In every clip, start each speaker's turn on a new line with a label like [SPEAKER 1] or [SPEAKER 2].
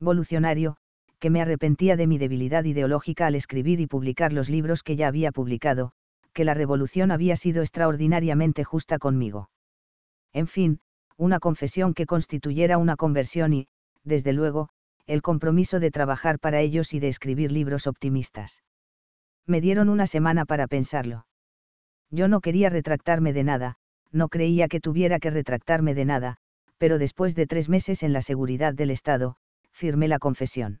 [SPEAKER 1] volucionario, que me arrepentía de mi debilidad ideológica al escribir y publicar los libros que ya había publicado, que la revolución había sido extraordinariamente justa conmigo. En fin, una confesión que constituyera una conversión y, desde luego, el compromiso de trabajar para ellos y de escribir libros optimistas. Me dieron una semana para pensarlo. Yo no quería retractarme de nada, no creía que tuviera que retractarme de nada, pero después de tres meses en la seguridad del Estado, firmé la confesión.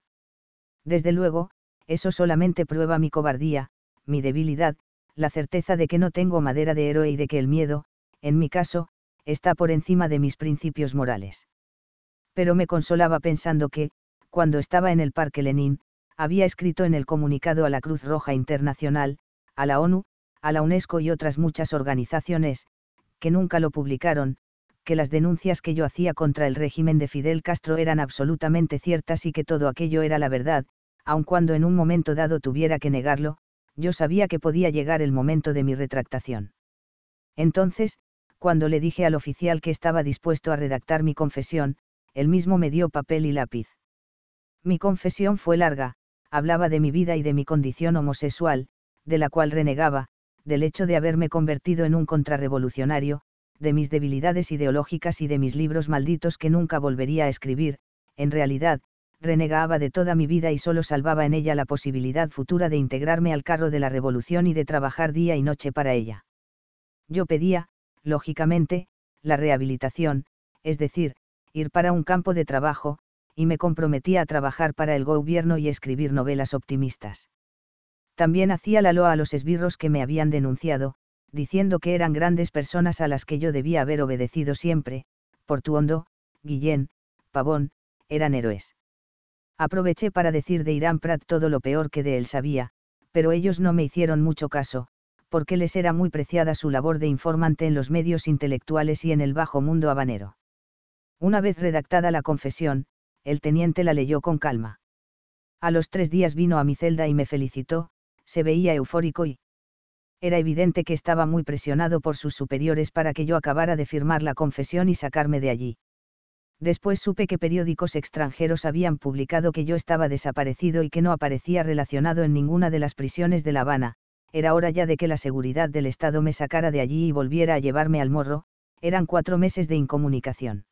[SPEAKER 1] Desde luego, eso solamente prueba mi cobardía, mi debilidad, la certeza de que no tengo madera de héroe y de que el miedo, en mi caso, está por encima de mis principios morales. Pero me consolaba pensando que, cuando estaba en el Parque Lenin, había escrito en el comunicado a la Cruz Roja Internacional, a la ONU, a la UNESCO y otras muchas organizaciones, que nunca lo publicaron, que las denuncias que yo hacía contra el régimen de Fidel Castro eran absolutamente ciertas y que todo aquello era la verdad, aun cuando en un momento dado tuviera que negarlo, yo sabía que podía llegar el momento de mi retractación. Entonces, cuando le dije al oficial que estaba dispuesto a redactar mi confesión, él mismo me dio papel y lápiz. Mi confesión fue larga, hablaba de mi vida y de mi condición homosexual, de la cual renegaba, del hecho de haberme convertido en un contrarrevolucionario, de mis debilidades ideológicas y de mis libros malditos que nunca volvería a escribir, en realidad, renegaba de toda mi vida y solo salvaba en ella la posibilidad futura de integrarme al carro de la revolución y de trabajar día y noche para ella. Yo pedía, lógicamente, la rehabilitación, es decir, ir para un campo de trabajo, y me comprometía a trabajar para el gobierno y escribir novelas optimistas. También hacía la loa a los esbirros que me habían denunciado, diciendo que eran grandes personas a las que yo debía haber obedecido siempre, Portuondo, Guillén, Pavón, eran héroes. Aproveché para decir de Irán Prat todo lo peor que de él sabía, pero ellos no me hicieron mucho caso, porque les era muy preciada su labor de informante en los medios intelectuales y en el bajo mundo habanero. Una vez redactada la confesión, el teniente la leyó con calma. A los tres días vino a mi celda y me felicitó, se veía eufórico y, era evidente que estaba muy presionado por sus superiores para que yo acabara de firmar la confesión y sacarme de allí. Después supe que periódicos extranjeros habían publicado que yo estaba desaparecido y que no aparecía relacionado en ninguna de las prisiones de La Habana, era hora ya de que la seguridad del Estado me sacara de allí y volviera a llevarme al morro, eran cuatro meses de incomunicación.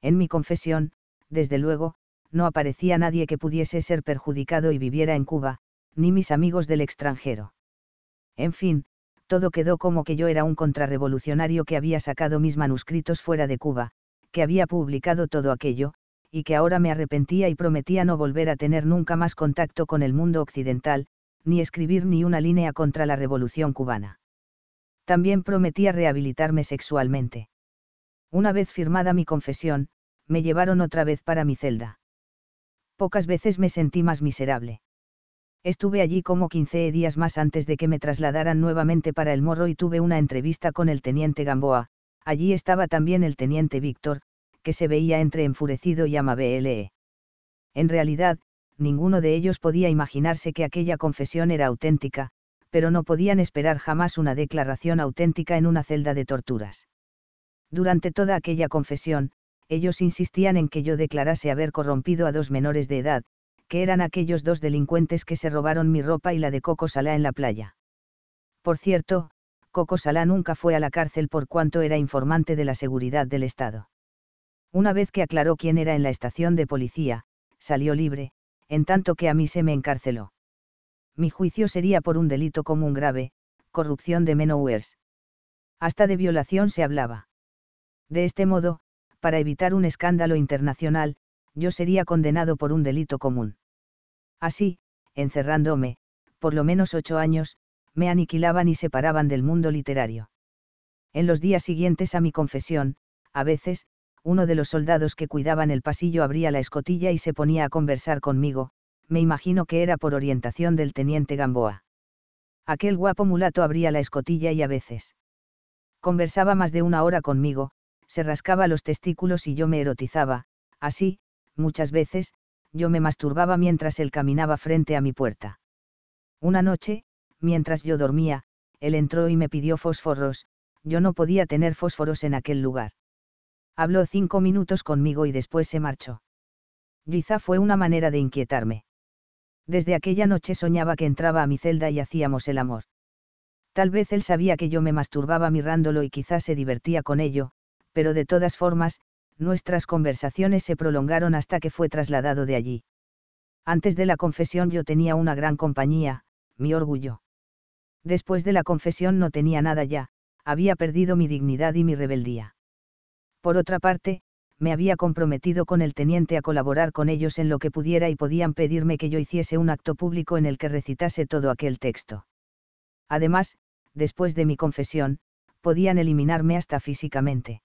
[SPEAKER 1] En mi confesión, desde luego, no aparecía nadie que pudiese ser perjudicado y viviera en Cuba, ni mis amigos del extranjero. En fin, todo quedó como que yo era un contrarrevolucionario que había sacado mis manuscritos fuera de Cuba, que había publicado todo aquello, y que ahora me arrepentía y prometía no volver a tener nunca más contacto con el mundo occidental, ni escribir ni una línea contra la revolución cubana. También prometía rehabilitarme sexualmente. Una vez firmada mi confesión, me llevaron otra vez para mi celda. Pocas veces me sentí más miserable. Estuve allí como 15 días más antes de que me trasladaran nuevamente para el morro y tuve una entrevista con el teniente Gamboa, allí estaba también el teniente Víctor, que se veía entre enfurecido y amable. En realidad, ninguno de ellos podía imaginarse que aquella confesión era auténtica, pero no podían esperar jamás una declaración auténtica en una celda de torturas. Durante toda aquella confesión, ellos insistían en que yo declarase haber corrompido a dos menores de edad, que eran aquellos dos delincuentes que se robaron mi ropa y la de Coco Salá en la playa. Por cierto, Coco Salá nunca fue a la cárcel por cuanto era informante de la seguridad del Estado. Una vez que aclaró quién era en la estación de policía, salió libre, en tanto que a mí se me encarceló. Mi juicio sería por un delito común grave, corrupción de menowers. Hasta de violación se hablaba. De este modo, para evitar un escándalo internacional, yo sería condenado por un delito común. Así, encerrándome, por lo menos ocho años, me aniquilaban y separaban del mundo literario. En los días siguientes a mi confesión, a veces, uno de los soldados que cuidaban el pasillo abría la escotilla y se ponía a conversar conmigo, me imagino que era por orientación del teniente Gamboa. Aquel guapo mulato abría la escotilla y a veces conversaba más de una hora conmigo, se rascaba los testículos y yo me erotizaba, así, muchas veces, yo me masturbaba mientras él caminaba frente a mi puerta. Una noche, mientras yo dormía, él entró y me pidió fósforos, yo no podía tener fósforos en aquel lugar. Habló cinco minutos conmigo y después se marchó. Quizá fue una manera de inquietarme. Desde aquella noche soñaba que entraba a mi celda y hacíamos el amor. Tal vez él sabía que yo me masturbaba mirándolo y quizás se divertía con ello, pero de todas formas, nuestras conversaciones se prolongaron hasta que fue trasladado de allí. Antes de la confesión yo tenía una gran compañía, mi orgullo. Después de la confesión no tenía nada ya, había perdido mi dignidad y mi rebeldía. Por otra parte, me había comprometido con el teniente a colaborar con ellos en lo que pudiera y podían pedirme que yo hiciese un acto público en el que recitase todo aquel texto. Además, después de mi confesión, podían eliminarme hasta físicamente.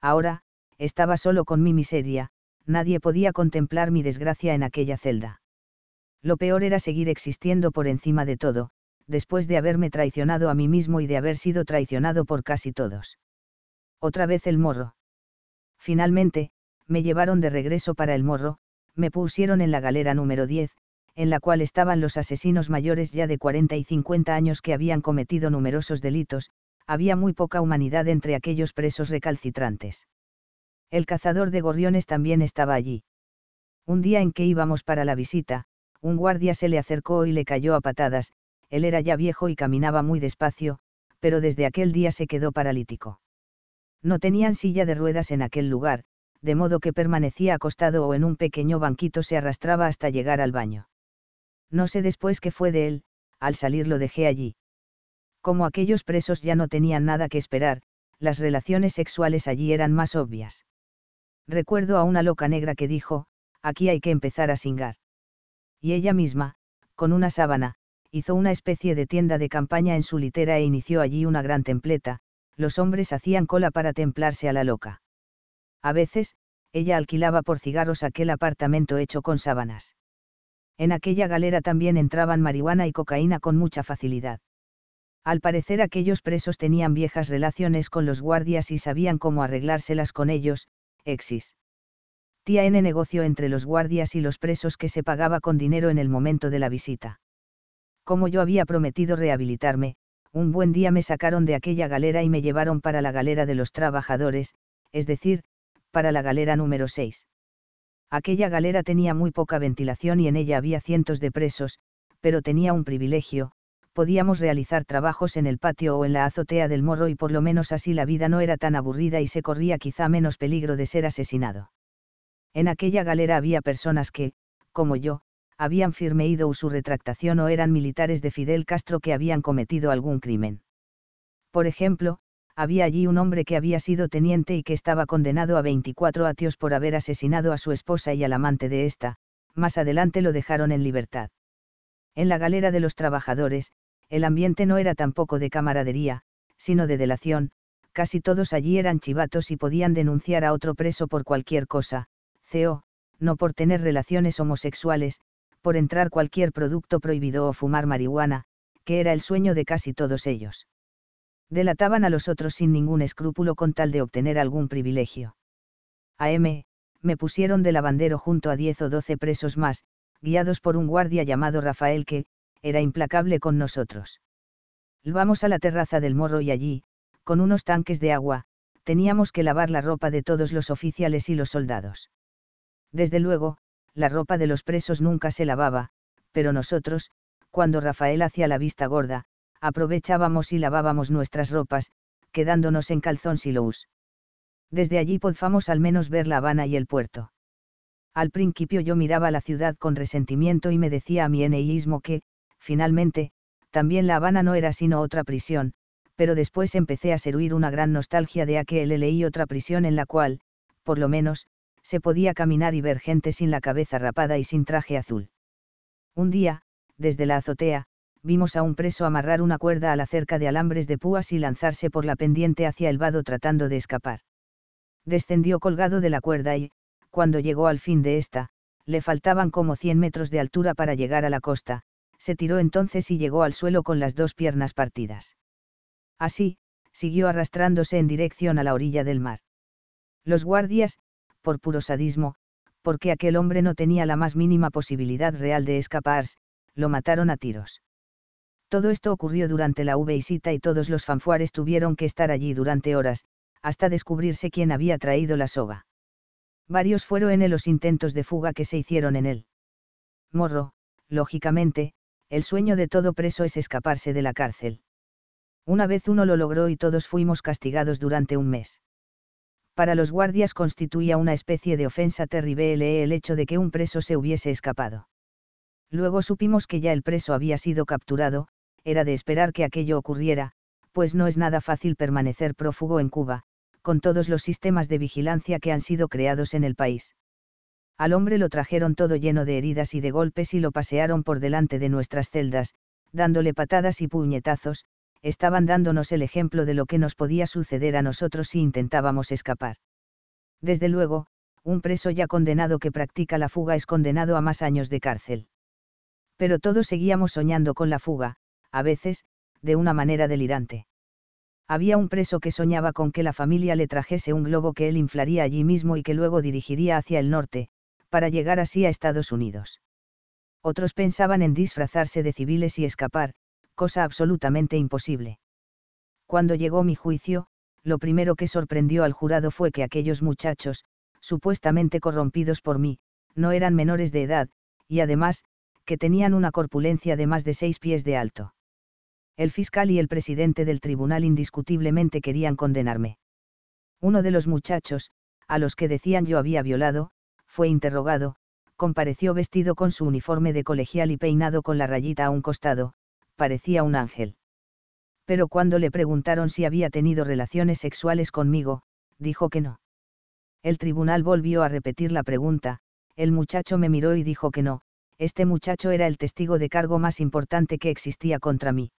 [SPEAKER 1] Ahora, estaba solo con mi miseria, nadie podía contemplar mi desgracia en aquella celda. Lo peor era seguir existiendo por encima de todo, después de haberme traicionado a mí mismo y de haber sido traicionado por casi todos. Otra vez el morro. Finalmente, me llevaron de regreso para el morro, me pusieron en la galera número 10, en la cual estaban los asesinos mayores ya de 40 y 50 años que habían cometido numerosos delitos, había muy poca humanidad entre aquellos presos recalcitrantes el cazador de gorriones también estaba allí. Un día en que íbamos para la visita, un guardia se le acercó y le cayó a patadas, él era ya viejo y caminaba muy despacio, pero desde aquel día se quedó paralítico. No tenían silla de ruedas en aquel lugar, de modo que permanecía acostado o en un pequeño banquito se arrastraba hasta llegar al baño. No sé después qué fue de él, al salir lo dejé allí. Como aquellos presos ya no tenían nada que esperar, las relaciones sexuales allí eran más obvias. Recuerdo a una loca negra que dijo, aquí hay que empezar a singar. Y ella misma, con una sábana, hizo una especie de tienda de campaña en su litera e inició allí una gran templeta, los hombres hacían cola para templarse a la loca. A veces, ella alquilaba por cigarros aquel apartamento hecho con sábanas. En aquella galera también entraban marihuana y cocaína con mucha facilidad. Al parecer aquellos presos tenían viejas relaciones con los guardias y sabían cómo arreglárselas con ellos, exis. Tía N negocio entre los guardias y los presos que se pagaba con dinero en el momento de la visita. Como yo había prometido rehabilitarme, un buen día me sacaron de aquella galera y me llevaron para la galera de los trabajadores, es decir, para la galera número 6. Aquella galera tenía muy poca ventilación y en ella había cientos de presos, pero tenía un privilegio, podíamos realizar trabajos en el patio o en la azotea del morro y por lo menos así la vida no era tan aburrida y se corría quizá menos peligro de ser asesinado. En aquella galera había personas que, como yo, habían firmeído su retractación o eran militares de Fidel Castro que habían cometido algún crimen. Por ejemplo, había allí un hombre que había sido teniente y que estaba condenado a 24 atios por haber asesinado a su esposa y al amante de esta. más adelante lo dejaron en libertad. En la galera de los trabajadores, el ambiente no era tampoco de camaradería, sino de delación, casi todos allí eran chivatos y podían denunciar a otro preso por cualquier cosa, CO, no por tener relaciones homosexuales, por entrar cualquier producto prohibido o fumar marihuana, que era el sueño de casi todos ellos. Delataban a los otros sin ningún escrúpulo con tal de obtener algún privilegio. A M, me pusieron de lavandero junto a 10 o 12 presos más, guiados por un guardia llamado Rafael que, era implacable con nosotros. Vamos a la terraza del morro y allí, con unos tanques de agua, teníamos que lavar la ropa de todos los oficiales y los soldados. Desde luego, la ropa de los presos nunca se lavaba, pero nosotros, cuando Rafael hacía la vista gorda, aprovechábamos y lavábamos nuestras ropas, quedándonos en calzón silous. Desde allí podíamos al menos ver La Habana y el puerto. Al principio yo miraba la ciudad con resentimiento y me decía a mi eneísmo que, Finalmente, también La Habana no era sino otra prisión, pero después empecé a servir una gran nostalgia de aquel leí otra prisión en la cual, por lo menos, se podía caminar y ver gente sin la cabeza rapada y sin traje azul. Un día, desde la azotea, vimos a un preso amarrar una cuerda a la cerca de alambres de púas y lanzarse por la pendiente hacia el vado tratando de escapar. Descendió colgado de la cuerda y, cuando llegó al fin de esta, le faltaban como 100 metros de altura para llegar a la costa, se tiró entonces y llegó al suelo con las dos piernas partidas. Así, siguió arrastrándose en dirección a la orilla del mar. Los guardias, por puro sadismo, porque aquel hombre no tenía la más mínima posibilidad real de escaparse, lo mataron a tiros. Todo esto ocurrió durante la visita y todos los fanfuares tuvieron que estar allí durante horas, hasta descubrirse quién había traído la soga. Varios fueron en él los intentos de fuga que se hicieron en él. Morro, lógicamente, el sueño de todo preso es escaparse de la cárcel. Una vez uno lo logró y todos fuimos castigados durante un mes. Para los guardias constituía una especie de ofensa terrible el hecho de que un preso se hubiese escapado. Luego supimos que ya el preso había sido capturado, era de esperar que aquello ocurriera, pues no es nada fácil permanecer prófugo en Cuba, con todos los sistemas de vigilancia que han sido creados en el país. Al hombre lo trajeron todo lleno de heridas y de golpes y lo pasearon por delante de nuestras celdas, dándole patadas y puñetazos, estaban dándonos el ejemplo de lo que nos podía suceder a nosotros si intentábamos escapar. Desde luego, un preso ya condenado que practica la fuga es condenado a más años de cárcel. Pero todos seguíamos soñando con la fuga, a veces, de una manera delirante. Había un preso que soñaba con que la familia le trajese un globo que él inflaría allí mismo y que luego dirigiría hacia el norte, para llegar así a Estados Unidos. Otros pensaban en disfrazarse de civiles y escapar, cosa absolutamente imposible. Cuando llegó mi juicio, lo primero que sorprendió al jurado fue que aquellos muchachos, supuestamente corrompidos por mí, no eran menores de edad, y además, que tenían una corpulencia de más de seis pies de alto. El fiscal y el presidente del tribunal indiscutiblemente querían condenarme. Uno de los muchachos, a los que decían yo había violado, fue interrogado, compareció vestido con su uniforme de colegial y peinado con la rayita a un costado, parecía un ángel. Pero cuando le preguntaron si había tenido relaciones sexuales conmigo, dijo que no. El tribunal volvió a repetir la pregunta, el muchacho me miró y dijo que no, este muchacho era el testigo de cargo más importante que existía contra mí.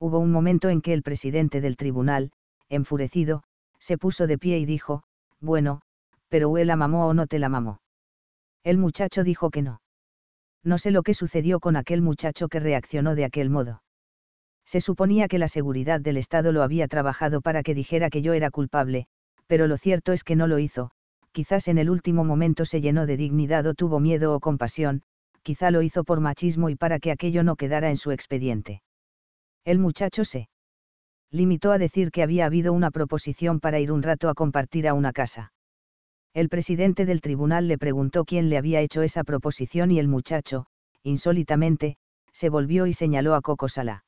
[SPEAKER 1] Hubo un momento en que el presidente del tribunal, enfurecido, se puso de pie y dijo, bueno, pero ¿o él la mamó o no te la mamó? El muchacho dijo que no. No sé lo que sucedió con aquel muchacho que reaccionó de aquel modo. Se suponía que la seguridad del Estado lo había trabajado para que dijera que yo era culpable, pero lo cierto es que no lo hizo, quizás en el último momento se llenó de dignidad o tuvo miedo o compasión, quizá lo hizo por machismo y para que aquello no quedara en su expediente. El muchacho se limitó a decir que había habido una proposición para ir un rato a compartir a una casa. El presidente del tribunal le preguntó quién le había hecho esa proposición y el muchacho, insólitamente, se volvió y señaló a Coco Sala.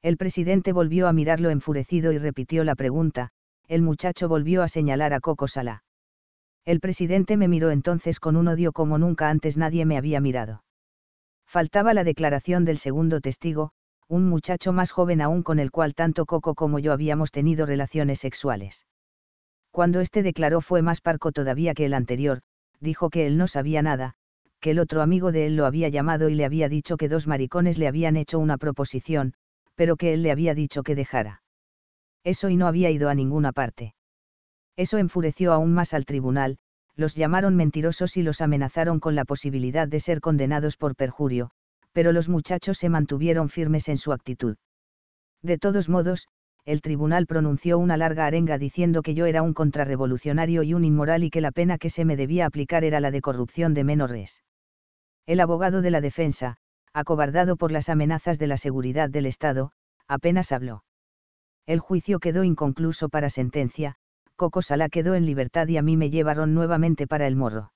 [SPEAKER 1] El presidente volvió a mirarlo enfurecido y repitió la pregunta, el muchacho volvió a señalar a Coco Sala. El presidente me miró entonces con un odio como nunca antes nadie me había mirado. Faltaba la declaración del segundo testigo, un muchacho más joven aún con el cual tanto Coco como yo habíamos tenido relaciones sexuales. Cuando este declaró fue más parco todavía que el anterior, dijo que él no sabía nada, que el otro amigo de él lo había llamado y le había dicho que dos maricones le habían hecho una proposición, pero que él le había dicho que dejara. Eso y no había ido a ninguna parte. Eso enfureció aún más al tribunal, los llamaron mentirosos y los amenazaron con la posibilidad de ser condenados por perjurio, pero los muchachos se mantuvieron firmes en su actitud. De todos modos, el tribunal pronunció una larga arenga diciendo que yo era un contrarrevolucionario y un inmoral y que la pena que se me debía aplicar era la de corrupción de menores. El abogado de la defensa, acobardado por las amenazas de la seguridad del Estado, apenas habló. El juicio quedó inconcluso para sentencia, Coco quedó en libertad y a mí me llevaron nuevamente para el morro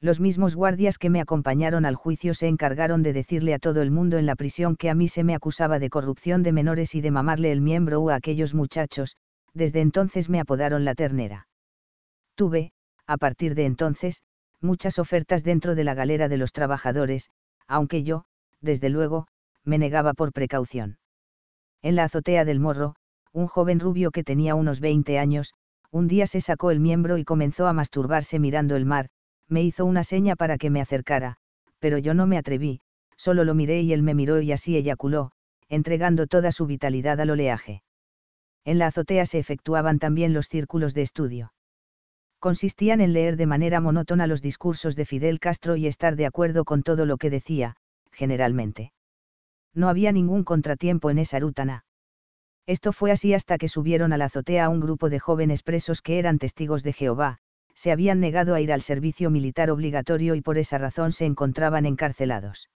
[SPEAKER 1] los mismos guardias que me acompañaron al juicio se encargaron de decirle a todo el mundo en la prisión que a mí se me acusaba de corrupción de menores y de mamarle el miembro a aquellos muchachos, desde entonces me apodaron la ternera. Tuve, a partir de entonces, muchas ofertas dentro de la galera de los trabajadores, aunque yo, desde luego, me negaba por precaución. En la azotea del morro, un joven rubio que tenía unos 20 años, un día se sacó el miembro y comenzó a masturbarse mirando el mar, me hizo una seña para que me acercara, pero yo no me atreví, solo lo miré y él me miró y así eyaculó, entregando toda su vitalidad al oleaje. En la azotea se efectuaban también los círculos de estudio. Consistían en leer de manera monótona los discursos de Fidel Castro y estar de acuerdo con todo lo que decía, generalmente. No había ningún contratiempo en esa rutana. Esto fue así hasta que subieron a la azotea un grupo de jóvenes presos que eran testigos de Jehová, se habían negado a ir al servicio militar obligatorio y por esa razón se encontraban encarcelados.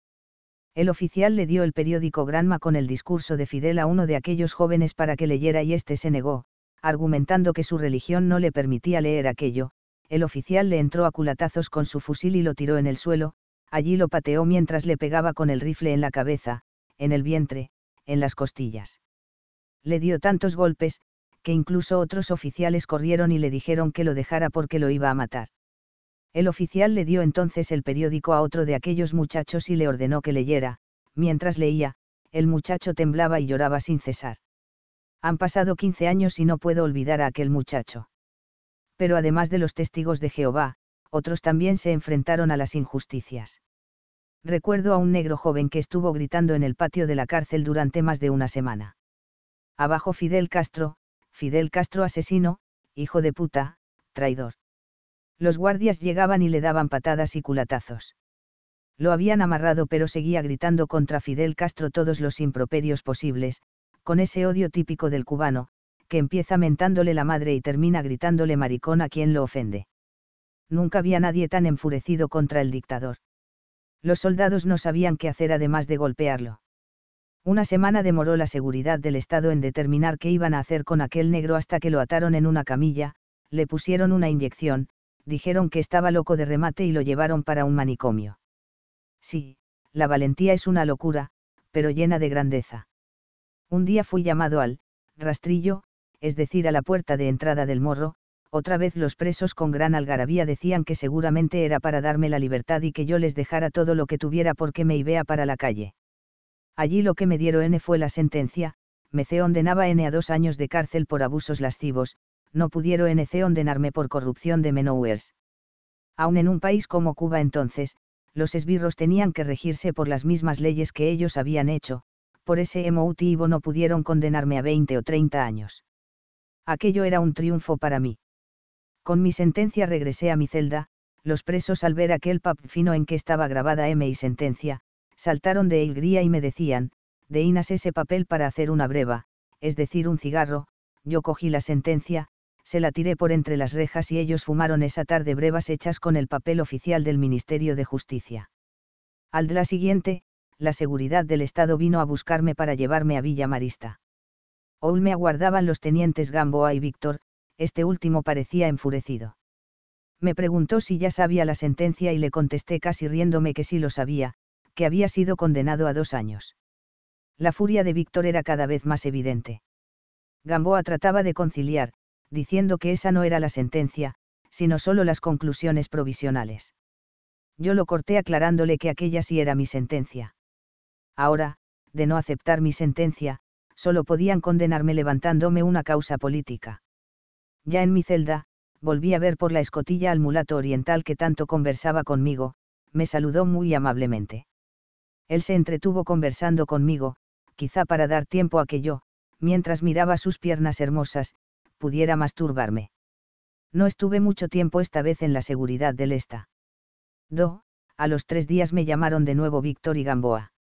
[SPEAKER 1] El oficial le dio el periódico Granma con el discurso de Fidel a uno de aquellos jóvenes para que leyera y éste se negó, argumentando que su religión no le permitía leer aquello, el oficial le entró a culatazos con su fusil y lo tiró en el suelo, allí lo pateó mientras le pegaba con el rifle en la cabeza, en el vientre, en las costillas. Le dio tantos golpes, que incluso otros oficiales corrieron y le dijeron que lo dejara porque lo iba a matar. El oficial le dio entonces el periódico a otro de aquellos muchachos y le ordenó que leyera, mientras leía, el muchacho temblaba y lloraba sin cesar. Han pasado 15 años y no puedo olvidar a aquel muchacho. Pero además de los testigos de Jehová, otros también se enfrentaron a las injusticias. Recuerdo a un negro joven que estuvo gritando en el patio de la cárcel durante más de una semana. Abajo Fidel Castro, Fidel Castro asesino, hijo de puta, traidor. Los guardias llegaban y le daban patadas y culatazos. Lo habían amarrado pero seguía gritando contra Fidel Castro todos los improperios posibles, con ese odio típico del cubano, que empieza mentándole la madre y termina gritándole maricón a quien lo ofende. Nunca había nadie tan enfurecido contra el dictador. Los soldados no sabían qué hacer además de golpearlo. Una semana demoró la seguridad del Estado en determinar qué iban a hacer con aquel negro hasta que lo ataron en una camilla, le pusieron una inyección, dijeron que estaba loco de remate y lo llevaron para un manicomio. Sí, la valentía es una locura, pero llena de grandeza. Un día fui llamado al rastrillo, es decir, a la puerta de entrada del morro, otra vez los presos con gran algarabía decían que seguramente era para darme la libertad y que yo les dejara todo lo que tuviera porque me iba para la calle. Allí lo que me dieron N fue la sentencia, me condenaba N a dos años de cárcel por abusos lascivos, no pudieron N condenarme por corrupción de menowers. Aun en un país como Cuba entonces, los esbirros tenían que regirse por las mismas leyes que ellos habían hecho, por ese motivo no pudieron condenarme a 20 o 30 años. Aquello era un triunfo para mí. Con mi sentencia regresé a mi celda, los presos al ver aquel fino en que estaba grabada M y sentencia, saltaron de alegría y me decían, de ese papel para hacer una breva, es decir, un cigarro, yo cogí la sentencia, se la tiré por entre las rejas y ellos fumaron esa tarde brevas hechas con el papel oficial del Ministerio de Justicia. Al de la siguiente, la seguridad del Estado vino a buscarme para llevarme a Villa Marista. Oul me aguardaban los tenientes Gamboa y Víctor, este último parecía enfurecido. Me preguntó si ya sabía la sentencia y le contesté casi riéndome que sí lo sabía, había sido condenado a dos años. La furia de Víctor era cada vez más evidente. Gamboa trataba de conciliar, diciendo que esa no era la sentencia, sino solo las conclusiones provisionales. Yo lo corté aclarándole que aquella sí era mi sentencia. Ahora, de no aceptar mi sentencia, solo podían condenarme levantándome una causa política. Ya en mi celda, volví a ver por la escotilla al mulato oriental que tanto conversaba conmigo, me saludó muy amablemente. Él se entretuvo conversando conmigo, quizá para dar tiempo a que yo, mientras miraba sus piernas hermosas, pudiera masturbarme. No estuve mucho tiempo esta vez en la seguridad del esta. Do, a los tres días me llamaron de nuevo Víctor y Gamboa.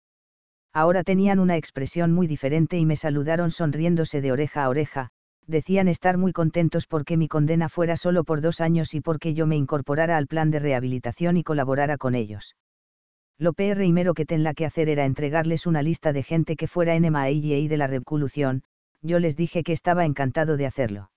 [SPEAKER 1] Ahora tenían una expresión muy diferente y me saludaron sonriéndose de oreja a oreja, decían estar muy contentos porque mi condena fuera solo por dos años y porque yo me incorporara al plan de rehabilitación y colaborara con ellos lo PR primero que tenla que hacer era entregarles una lista de gente que fuera NMAI y de la revolución. yo les dije que estaba encantado de hacerlo.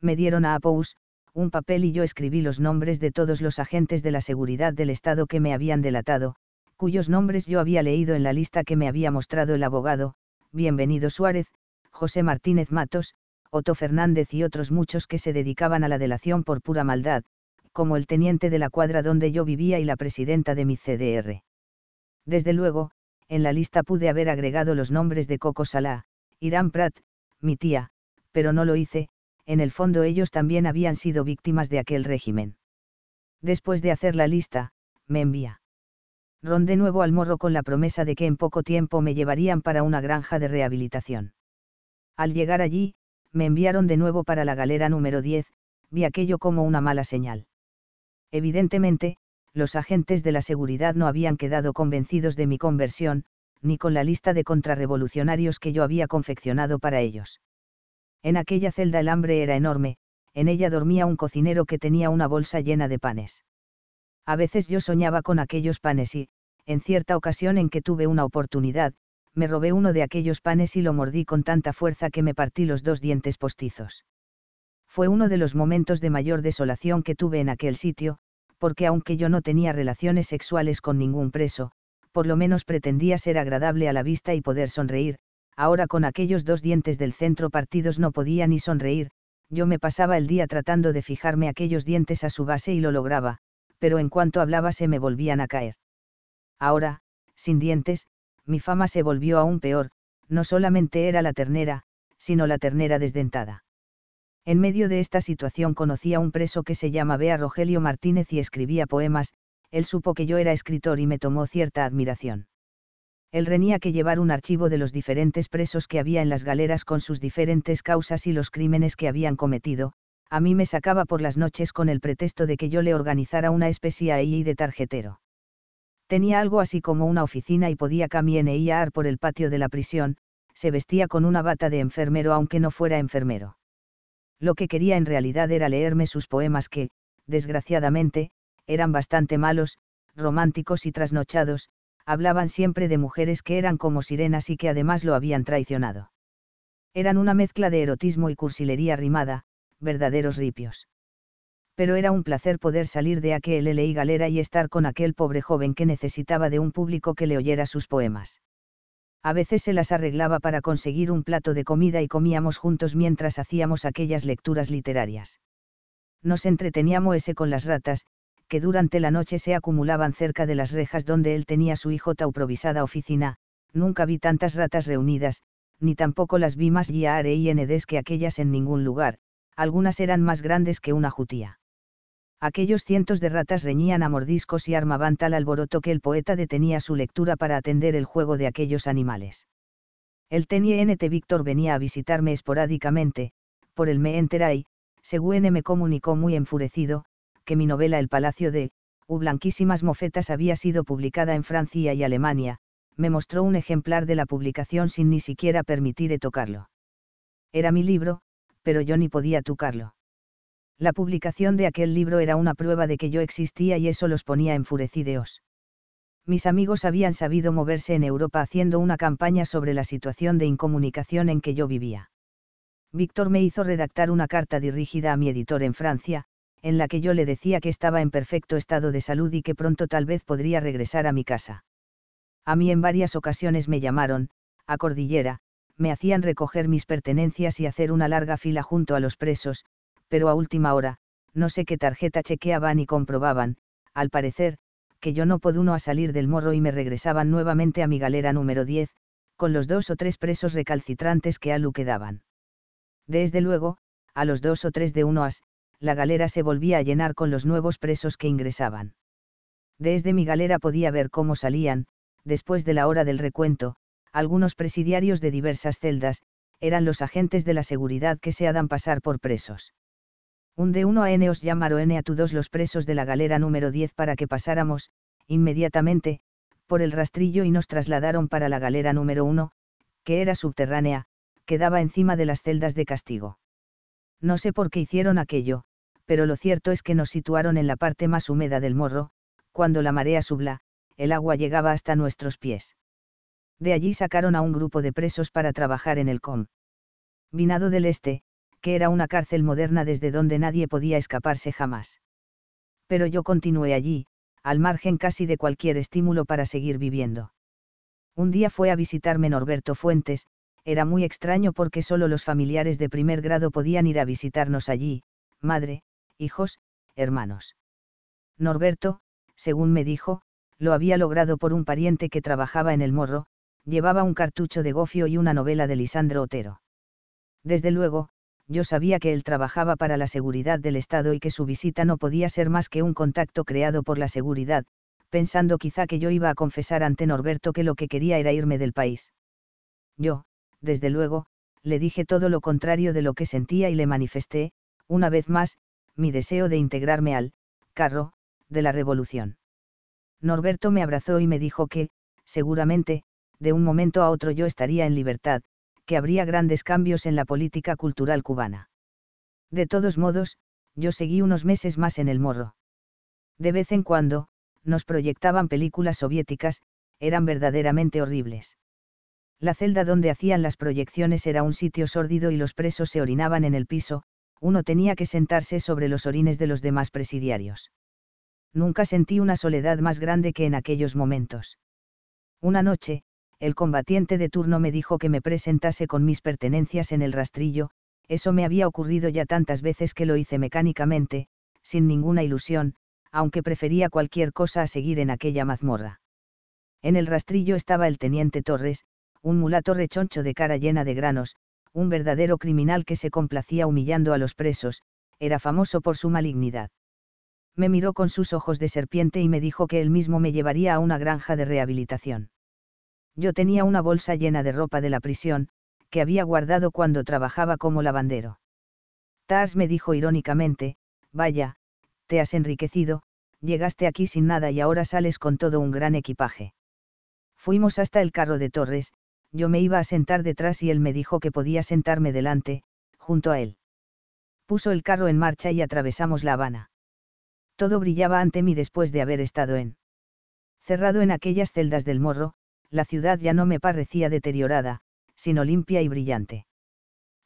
[SPEAKER 1] Me dieron a Apous, un papel y yo escribí los nombres de todos los agentes de la seguridad del Estado que me habían delatado, cuyos nombres yo había leído en la lista que me había mostrado el abogado, Bienvenido Suárez, José Martínez Matos, Otto Fernández y otros muchos que se dedicaban a la delación por pura maldad, como el teniente de la cuadra donde yo vivía y la presidenta de mi CDR. Desde luego, en la lista pude haber agregado los nombres de Coco Salá, Irán Prat, mi tía, pero no lo hice, en el fondo ellos también habían sido víctimas de aquel régimen. Después de hacer la lista, me envía. Ron de nuevo al morro con la promesa de que en poco tiempo me llevarían para una granja de rehabilitación. Al llegar allí, me enviaron de nuevo para la galera número 10, vi aquello como una mala señal. Evidentemente, los agentes de la seguridad no habían quedado convencidos de mi conversión, ni con la lista de contrarrevolucionarios que yo había confeccionado para ellos. En aquella celda el hambre era enorme, en ella dormía un cocinero que tenía una bolsa llena de panes. A veces yo soñaba con aquellos panes y, en cierta ocasión en que tuve una oportunidad, me robé uno de aquellos panes y lo mordí con tanta fuerza que me partí los dos dientes postizos. Fue uno de los momentos de mayor desolación que tuve en aquel sitio, porque aunque yo no tenía relaciones sexuales con ningún preso, por lo menos pretendía ser agradable a la vista y poder sonreír, ahora con aquellos dos dientes del centro partidos no podía ni sonreír, yo me pasaba el día tratando de fijarme aquellos dientes a su base y lo lograba, pero en cuanto hablaba se me volvían a caer. Ahora, sin dientes, mi fama se volvió aún peor, no solamente era la ternera, sino la ternera desdentada. En medio de esta situación conocí a un preso que se llama Bea Rogelio Martínez y escribía poemas, él supo que yo era escritor y me tomó cierta admiración. Él renía que llevar un archivo de los diferentes presos que había en las galeras con sus diferentes causas y los crímenes que habían cometido, a mí me sacaba por las noches con el pretexto de que yo le organizara una especie ahí de tarjetero. Tenía algo así como una oficina y podía caminar por el patio de la prisión, se vestía con una bata de enfermero aunque no fuera enfermero lo que quería en realidad era leerme sus poemas que, desgraciadamente, eran bastante malos, románticos y trasnochados, hablaban siempre de mujeres que eran como sirenas y que además lo habían traicionado. Eran una mezcla de erotismo y cursilería rimada, verdaderos ripios. Pero era un placer poder salir de aquel L.I. galera y estar con aquel pobre joven que necesitaba de un público que le oyera sus poemas a veces se las arreglaba para conseguir un plato de comida y comíamos juntos mientras hacíamos aquellas lecturas literarias. Nos entreteníamos ese con las ratas, que durante la noche se acumulaban cerca de las rejas donde él tenía su hijo improvisada oficina, nunca vi tantas ratas reunidas, ni tampoco las vi más y que aquellas en ningún lugar, algunas eran más grandes que una jutía aquellos cientos de ratas reñían a mordiscos y armaban tal alboroto que el poeta detenía su lectura para atender el juego de aquellos animales. El teniente Víctor venía a visitarme esporádicamente, por el me enterai, según me comunicó muy enfurecido, que mi novela El Palacio de, U Blanquísimas Mofetas había sido publicada en Francia y Alemania, me mostró un ejemplar de la publicación sin ni siquiera permitiré tocarlo. Era mi libro, pero yo ni podía tocarlo la publicación de aquel libro era una prueba de que yo existía y eso los ponía enfurecidos. Mis amigos habían sabido moverse en Europa haciendo una campaña sobre la situación de incomunicación en que yo vivía. Víctor me hizo redactar una carta dirigida a mi editor en Francia, en la que yo le decía que estaba en perfecto estado de salud y que pronto tal vez podría regresar a mi casa. A mí en varias ocasiones me llamaron, a Cordillera, me hacían recoger mis pertenencias y hacer una larga fila junto a los presos, pero a última hora, no sé qué tarjeta chequeaban y comprobaban, al parecer, que yo no pude uno a salir del morro y me regresaban nuevamente a mi galera número 10, con los dos o tres presos recalcitrantes que a quedaban. Desde luego, a los dos o tres de uno as, la galera se volvía a llenar con los nuevos presos que ingresaban. Desde mi galera podía ver cómo salían, después de la hora del recuento, algunos presidiarios de diversas celdas, eran los agentes de la seguridad que se hadan pasar por presos. Un de uno a N os llamaron N a todos los presos de la galera número 10 para que pasáramos, inmediatamente, por el rastrillo y nos trasladaron para la galera número 1, que era subterránea, quedaba encima de las celdas de castigo. No sé por qué hicieron aquello, pero lo cierto es que nos situaron en la parte más húmeda del morro, cuando la marea subla, el agua llegaba hasta nuestros pies. De allí sacaron a un grupo de presos para trabajar en el COM. Vinado del Este, que era una cárcel moderna desde donde nadie podía escaparse jamás. Pero yo continué allí, al margen casi de cualquier estímulo para seguir viviendo. Un día fue a visitarme Norberto Fuentes, era muy extraño porque solo los familiares de primer grado podían ir a visitarnos allí, madre, hijos, hermanos. Norberto, según me dijo, lo había logrado por un pariente que trabajaba en el morro, llevaba un cartucho de gofio y una novela de Lisandro Otero. Desde luego, yo sabía que él trabajaba para la seguridad del Estado y que su visita no podía ser más que un contacto creado por la seguridad, pensando quizá que yo iba a confesar ante Norberto que lo que quería era irme del país. Yo, desde luego, le dije todo lo contrario de lo que sentía y le manifesté, una vez más, mi deseo de integrarme al carro de la revolución. Norberto me abrazó y me dijo que, seguramente, de un momento a otro yo estaría en libertad, que habría grandes cambios en la política cultural cubana. De todos modos, yo seguí unos meses más en el morro. De vez en cuando, nos proyectaban películas soviéticas, eran verdaderamente horribles. La celda donde hacían las proyecciones era un sitio sórdido y los presos se orinaban en el piso, uno tenía que sentarse sobre los orines de los demás presidiarios. Nunca sentí una soledad más grande que en aquellos momentos. Una noche, el combatiente de turno me dijo que me presentase con mis pertenencias en el rastrillo, eso me había ocurrido ya tantas veces que lo hice mecánicamente, sin ninguna ilusión, aunque prefería cualquier cosa a seguir en aquella mazmorra. En el rastrillo estaba el teniente Torres, un mulato rechoncho de cara llena de granos, un verdadero criminal que se complacía humillando a los presos, era famoso por su malignidad. Me miró con sus ojos de serpiente y me dijo que él mismo me llevaría a una granja de rehabilitación yo tenía una bolsa llena de ropa de la prisión, que había guardado cuando trabajaba como lavandero. Tars me dijo irónicamente, vaya, te has enriquecido, llegaste aquí sin nada y ahora sales con todo un gran equipaje. Fuimos hasta el carro de Torres, yo me iba a sentar detrás y él me dijo que podía sentarme delante, junto a él. Puso el carro en marcha y atravesamos La Habana. Todo brillaba ante mí después de haber estado en cerrado en aquellas celdas del morro, la ciudad ya no me parecía deteriorada, sino limpia y brillante.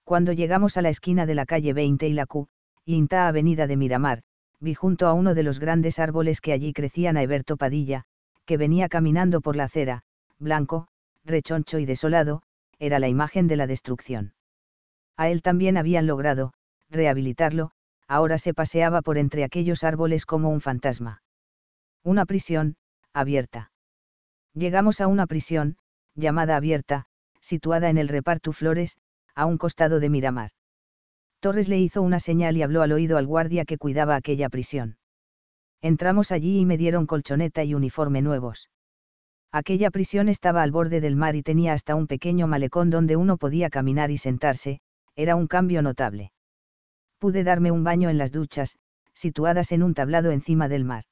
[SPEAKER 1] Cuando llegamos a la esquina de la calle 20 y la Q, Inta Avenida de Miramar, vi junto a uno de los grandes árboles que allí crecían a Eberto Padilla, que venía caminando por la acera, blanco, rechoncho y desolado, era la imagen de la destrucción. A él también habían logrado, rehabilitarlo, ahora se paseaba por entre aquellos árboles como un fantasma. Una prisión, abierta. Llegamos a una prisión, llamada abierta, situada en el reparto Flores, a un costado de Miramar. Torres le hizo una señal y habló al oído al guardia que cuidaba aquella prisión. Entramos allí y me dieron colchoneta y uniforme nuevos. Aquella prisión estaba al borde del mar y tenía hasta un pequeño malecón donde uno podía caminar y sentarse, era un cambio notable. Pude darme un baño en las duchas, situadas en un tablado encima del mar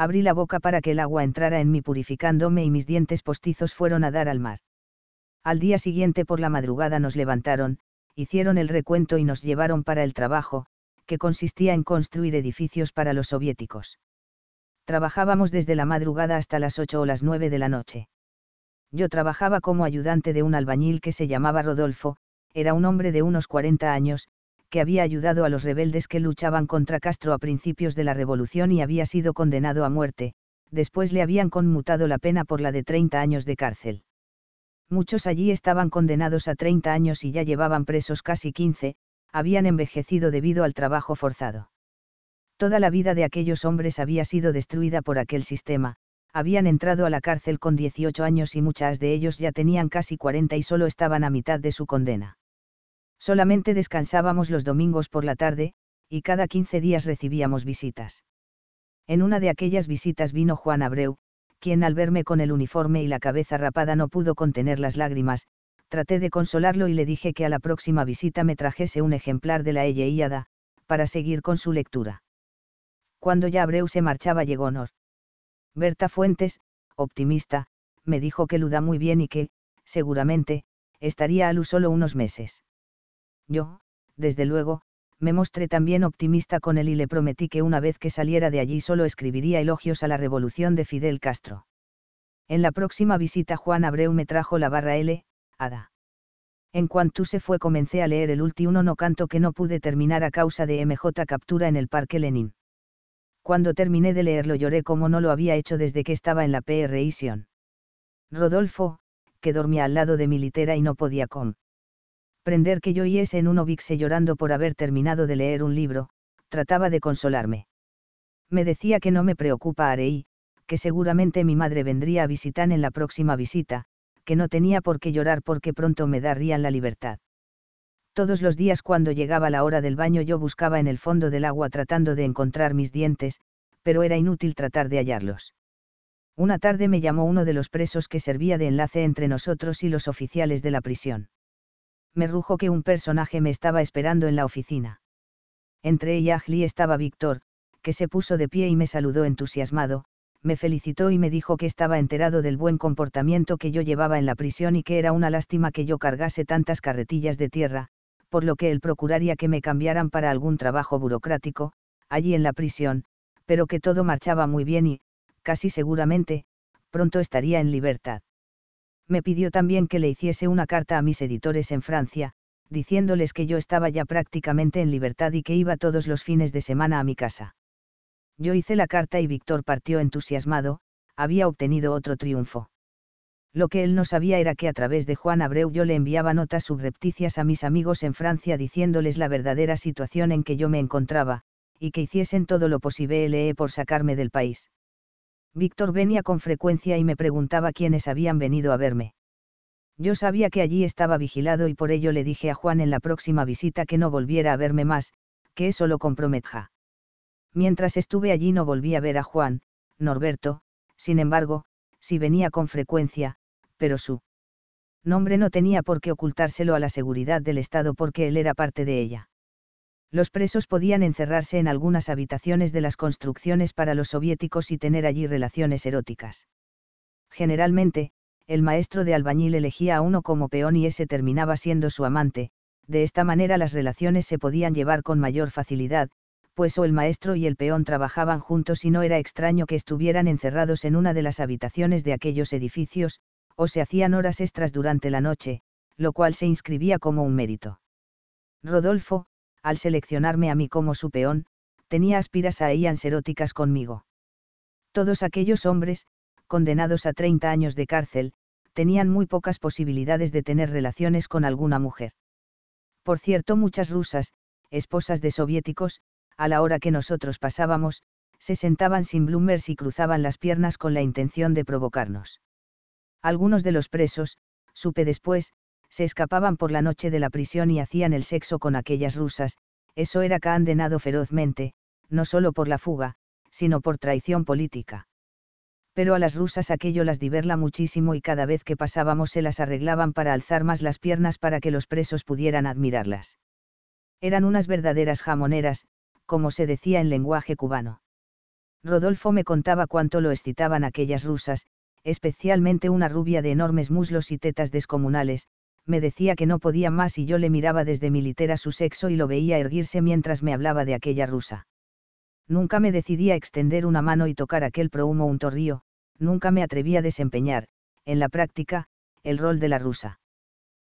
[SPEAKER 1] abrí la boca para que el agua entrara en mí purificándome y mis dientes postizos fueron a dar al mar. Al día siguiente por la madrugada nos levantaron, hicieron el recuento y nos llevaron para el trabajo, que consistía en construir edificios para los soviéticos. Trabajábamos desde la madrugada hasta las ocho o las nueve de la noche. Yo trabajaba como ayudante de un albañil que se llamaba Rodolfo, era un hombre de unos 40 años, que había ayudado a los rebeldes que luchaban contra Castro a principios de la revolución y había sido condenado a muerte, después le habían conmutado la pena por la de 30 años de cárcel. Muchos allí estaban condenados a 30 años y ya llevaban presos casi 15, habían envejecido debido al trabajo forzado. Toda la vida de aquellos hombres había sido destruida por aquel sistema, habían entrado a la cárcel con 18 años y muchas de ellos ya tenían casi 40 y solo estaban a mitad de su condena. Solamente descansábamos los domingos por la tarde, y cada quince días recibíamos visitas. En una de aquellas visitas vino Juan Abreu, quien al verme con el uniforme y la cabeza rapada no pudo contener las lágrimas, traté de consolarlo y le dije que a la próxima visita me trajese un ejemplar de la Elleiada, para seguir con su lectura. Cuando ya Abreu se marchaba llegó Nor. Berta Fuentes, optimista, me dijo que Luda muy bien y que, seguramente, estaría a Lu solo unos meses. Yo, desde luego, me mostré también optimista con él y le prometí que una vez que saliera de allí solo escribiría elogios a la revolución de Fidel Castro. En la próxima visita Juan Abreu me trajo la barra L, Ada. En cuanto se fue comencé a leer el último no canto que no pude terminar a causa de MJ captura en el Parque Lenin. Cuando terminé de leerlo lloré como no lo había hecho desde que estaba en la PRI Sion. Rodolfo, que dormía al lado de mi litera y no podía con prender que yo hice en un obixe llorando por haber terminado de leer un libro, trataba de consolarme. Me decía que no me preocupa que seguramente mi madre vendría a visitar en la próxima visita, que no tenía por qué llorar porque pronto me darían la libertad. Todos los días cuando llegaba la hora del baño yo buscaba en el fondo del agua tratando de encontrar mis dientes, pero era inútil tratar de hallarlos. Una tarde me llamó uno de los presos que servía de enlace entre nosotros y los oficiales de la prisión me rujo que un personaje me estaba esperando en la oficina. Entre ella y estaba Víctor, que se puso de pie y me saludó entusiasmado, me felicitó y me dijo que estaba enterado del buen comportamiento que yo llevaba en la prisión y que era una lástima que yo cargase tantas carretillas de tierra, por lo que él procuraría que me cambiaran para algún trabajo burocrático, allí en la prisión, pero que todo marchaba muy bien y, casi seguramente, pronto estaría en libertad me pidió también que le hiciese una carta a mis editores en Francia, diciéndoles que yo estaba ya prácticamente en libertad y que iba todos los fines de semana a mi casa. Yo hice la carta y Víctor partió entusiasmado, había obtenido otro triunfo. Lo que él no sabía era que a través de Juan Abreu yo le enviaba notas subrepticias a mis amigos en Francia diciéndoles la verdadera situación en que yo me encontraba, y que hiciesen todo lo posible por sacarme del país. Víctor venía con frecuencia y me preguntaba quiénes habían venido a verme. Yo sabía que allí estaba vigilado y por ello le dije a Juan en la próxima visita que no volviera a verme más, que eso lo comprometja. Mientras estuve allí no volví a ver a Juan, Norberto, sin embargo, sí venía con frecuencia, pero su nombre no tenía por qué ocultárselo a la seguridad del Estado porque él era parte de ella los presos podían encerrarse en algunas habitaciones de las construcciones para los soviéticos y tener allí relaciones eróticas. Generalmente, el maestro de albañil elegía a uno como peón y ese terminaba siendo su amante, de esta manera las relaciones se podían llevar con mayor facilidad, pues o el maestro y el peón trabajaban juntos y no era extraño que estuvieran encerrados en una de las habitaciones de aquellos edificios, o se hacían horas extras durante la noche, lo cual se inscribía como un mérito. Rodolfo, al seleccionarme a mí como su peón, tenía aspiras a ellas eróticas conmigo. Todos aquellos hombres, condenados a 30 años de cárcel, tenían muy pocas posibilidades de tener relaciones con alguna mujer. Por cierto, muchas rusas, esposas de soviéticos, a la hora que nosotros pasábamos, se sentaban sin bloomers y cruzaban las piernas con la intención de provocarnos. Algunos de los presos, supe después, se escapaban por la noche de la prisión y hacían el sexo con aquellas rusas, eso era denado ferozmente, no solo por la fuga, sino por traición política. Pero a las rusas aquello las diverla muchísimo y cada vez que pasábamos se las arreglaban para alzar más las piernas para que los presos pudieran admirarlas. Eran unas verdaderas jamoneras, como se decía en lenguaje cubano. Rodolfo me contaba cuánto lo excitaban aquellas rusas, especialmente una rubia de enormes muslos y tetas descomunales, me decía que no podía más y yo le miraba desde mi litera su sexo y lo veía erguirse mientras me hablaba de aquella rusa. Nunca me decidí a extender una mano y tocar aquel prohumo torrío, nunca me atreví a desempeñar, en la práctica, el rol de la rusa.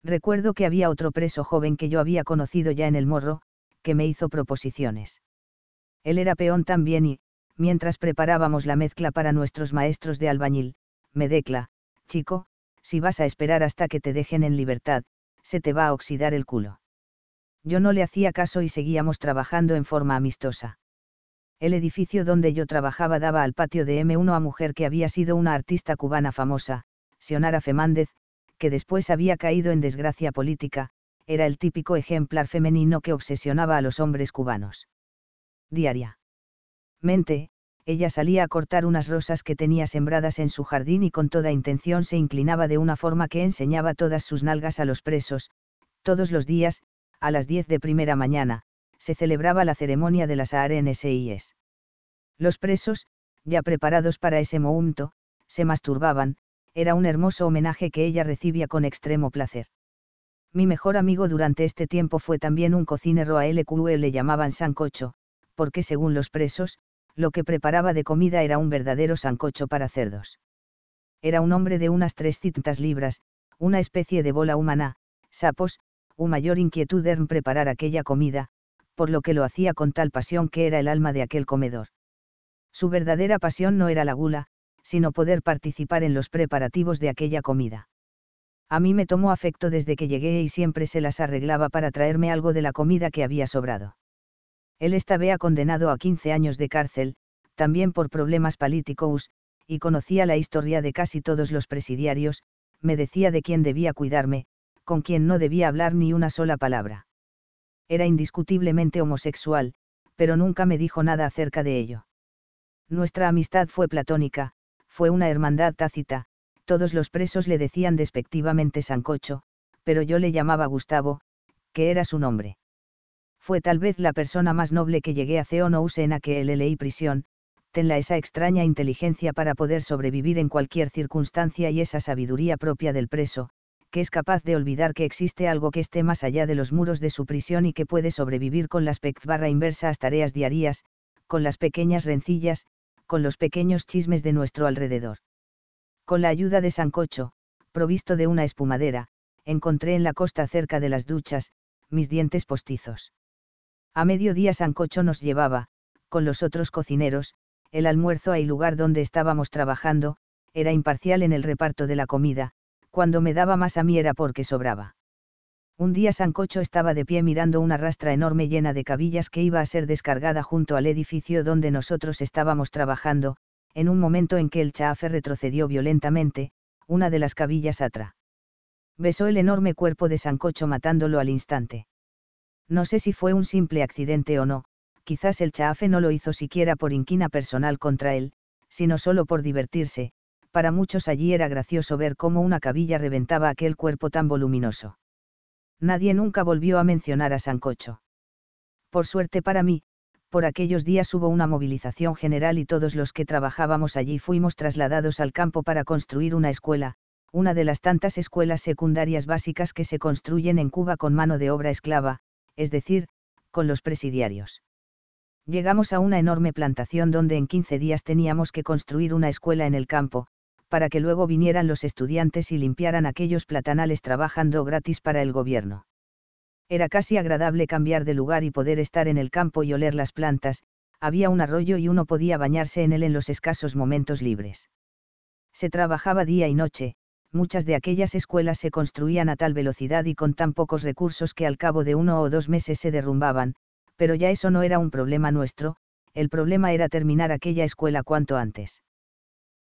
[SPEAKER 1] Recuerdo que había otro preso joven que yo había conocido ya en el morro, que me hizo proposiciones. Él era peón también y, mientras preparábamos la mezcla para nuestros maestros de albañil, me decla, chico, si vas a esperar hasta que te dejen en libertad, se te va a oxidar el culo. Yo no le hacía caso y seguíamos trabajando en forma amistosa. El edificio donde yo trabajaba daba al patio de M1 a mujer que había sido una artista cubana famosa, Sionara Femández, que después había caído en desgracia política, era el típico ejemplar femenino que obsesionaba a los hombres cubanos. Diaria. Mente, ella salía a cortar unas rosas que tenía sembradas en su jardín y con toda intención se inclinaba de una forma que enseñaba todas sus nalgas a los presos, todos los días, a las 10 de primera mañana, se celebraba la ceremonia de las ARNSIs. Los presos, ya preparados para ese momento, se masturbaban, era un hermoso homenaje que ella recibía con extremo placer. Mi mejor amigo durante este tiempo fue también un cocinero a LQE le llamaban Sancocho, porque según los presos, lo que preparaba de comida era un verdadero sancocho para cerdos. Era un hombre de unas 300 libras, una especie de bola humana, sapos, un mayor inquietud en preparar aquella comida, por lo que lo hacía con tal pasión que era el alma de aquel comedor. Su verdadera pasión no era la gula, sino poder participar en los preparativos de aquella comida. A mí me tomó afecto desde que llegué y siempre se las arreglaba para traerme algo de la comida que había sobrado. Él estaba condenado a 15 años de cárcel, también por problemas políticos, y conocía la historia de casi todos los presidiarios, me decía de quién debía cuidarme, con quién no debía hablar ni una sola palabra. Era indiscutiblemente homosexual, pero nunca me dijo nada acerca de ello. Nuestra amistad fue platónica, fue una hermandad tácita, todos los presos le decían despectivamente Sancocho, pero yo le llamaba Gustavo, que era su nombre fue tal vez la persona más noble que llegué a use en aquel leí prisión, tenla esa extraña inteligencia para poder sobrevivir en cualquier circunstancia y esa sabiduría propia del preso, que es capaz de olvidar que existe algo que esté más allá de los muros de su prisión y que puede sobrevivir con las pec barra inversas tareas diarias, con las pequeñas rencillas, con los pequeños chismes de nuestro alrededor. Con la ayuda de Sancocho, provisto de una espumadera, encontré en la costa cerca de las duchas, mis dientes postizos. A mediodía Sancocho nos llevaba, con los otros cocineros, el almuerzo al lugar donde estábamos trabajando, era imparcial en el reparto de la comida, cuando me daba más a mí era porque sobraba. Un día Sancocho estaba de pie mirando una rastra enorme llena de cabillas que iba a ser descargada junto al edificio donde nosotros estábamos trabajando, en un momento en que el chafe retrocedió violentamente, una de las cabillas atra. Besó el enorme cuerpo de Sancocho matándolo al instante. No sé si fue un simple accidente o no, quizás el chafe no lo hizo siquiera por inquina personal contra él, sino solo por divertirse, para muchos allí era gracioso ver cómo una cabilla reventaba aquel cuerpo tan voluminoso. Nadie nunca volvió a mencionar a Sancocho. Por suerte para mí, por aquellos días hubo una movilización general y todos los que trabajábamos allí fuimos trasladados al campo para construir una escuela, una de las tantas escuelas secundarias básicas que se construyen en Cuba con mano de obra esclava, es decir, con los presidiarios. Llegamos a una enorme plantación donde en 15 días teníamos que construir una escuela en el campo, para que luego vinieran los estudiantes y limpiaran aquellos platanales trabajando gratis para el gobierno. Era casi agradable cambiar de lugar y poder estar en el campo y oler las plantas, había un arroyo y uno podía bañarse en él en los escasos momentos libres. Se trabajaba día y noche, muchas de aquellas escuelas se construían a tal velocidad y con tan pocos recursos que al cabo de uno o dos meses se derrumbaban, pero ya eso no era un problema nuestro, el problema era terminar aquella escuela cuanto antes.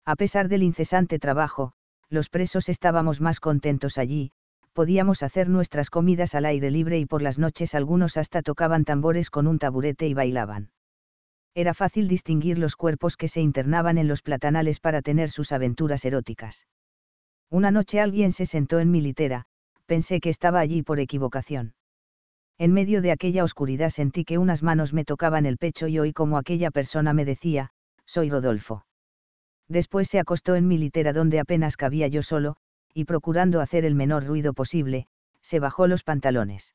[SPEAKER 1] A pesar del incesante trabajo, los presos estábamos más contentos allí, podíamos hacer nuestras comidas al aire libre y por las noches algunos hasta tocaban tambores con un taburete y bailaban. Era fácil distinguir los cuerpos que se internaban en los platanales para tener sus aventuras eróticas. Una noche alguien se sentó en mi litera, pensé que estaba allí por equivocación. En medio de aquella oscuridad sentí que unas manos me tocaban el pecho y oí como aquella persona me decía, soy Rodolfo. Después se acostó en mi litera donde apenas cabía yo solo, y procurando hacer el menor ruido posible, se bajó los pantalones.